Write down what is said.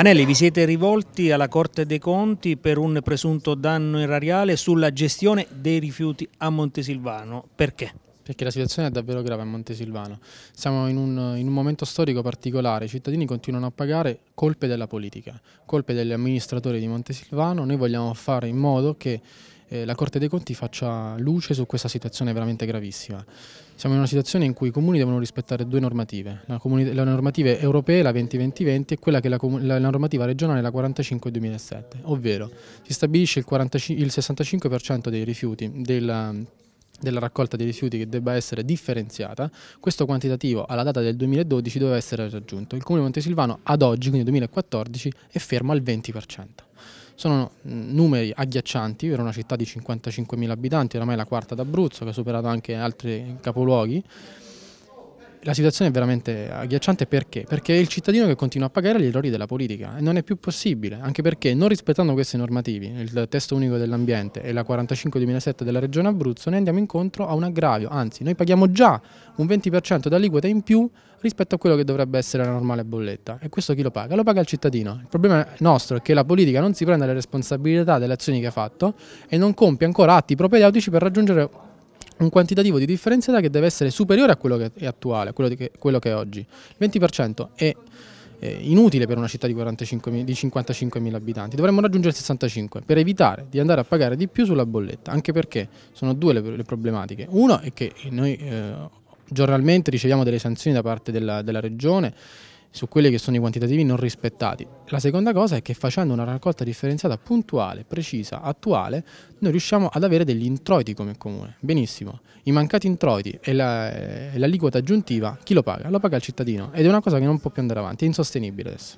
Anelli, vi siete rivolti alla Corte dei Conti per un presunto danno erariale sulla gestione dei rifiuti a Montesilvano. Perché? perché la situazione è davvero grave a Montesilvano. Siamo in un, in un, momento storico particolare, i cittadini continuano a pagare colpe della politica, colpe degli amministratori di Montesilvano, noi vogliamo fare in modo che eh, la Corte dei Conti faccia luce su questa situazione veramente gravissima. Siamo in una situazione in cui i comuni devono rispettare due normative, la, la normativa europea, la 2020-2020, e quella che è la, la, normativa regionale, la 45-2007, ovvero si stabilisce il, 45, il 65% dei rifiuti della della raccolta dei rifiuti che debba essere differenziata, questo quantitativo alla data del 2012 doveva essere raggiunto. Il Comune Montesilvano ad oggi, quindi 2014, è fermo al 20%. Sono mm, numeri agghiaccianti per una città di 55.000 abitanti, oramai la quarta d'Abruzzo, che ha superato anche altri capoluoghi la situazione è veramente agghiacciante perché? Perché è il cittadino che continua a pagare gli errori della politica e non è più possibile, anche perché non rispettando queste normative, il testo unico dell'ambiente e la 45-2007 della regione Abruzzo, ne andiamo incontro a un aggravio, anzi noi paghiamo già un 20% d'aliquota in più rispetto a quello che dovrebbe essere la normale bolletta e questo chi lo paga? Lo paga il cittadino. Il problema nostro è che la politica non si prende le responsabilità delle azioni che ha fatto e non compie ancora atti propedeutici per raggiungere un quantitativo di differenza che deve essere superiore a quello che è attuale, a quello che, quello che è oggi. Il 20% è inutile per una città di, 45, di 55.000 abitanti, dovremmo raggiungere il 65 per evitare di andare a pagare di più sulla bolletta, anche perché sono due le, le problematiche. Uno è che noi eh, giornalmente riceviamo delle sanzioni da parte della, della regione su quelli che sono i quantitativi non rispettati. La seconda cosa è che facendo una raccolta differenziata puntuale, precisa, attuale, noi riusciamo ad avere degli introiti come comune. Benissimo, i mancati introiti e l'aliquota la, aggiuntiva, chi lo paga? Lo paga il cittadino ed è una cosa che non può più andare avanti, è insostenibile adesso.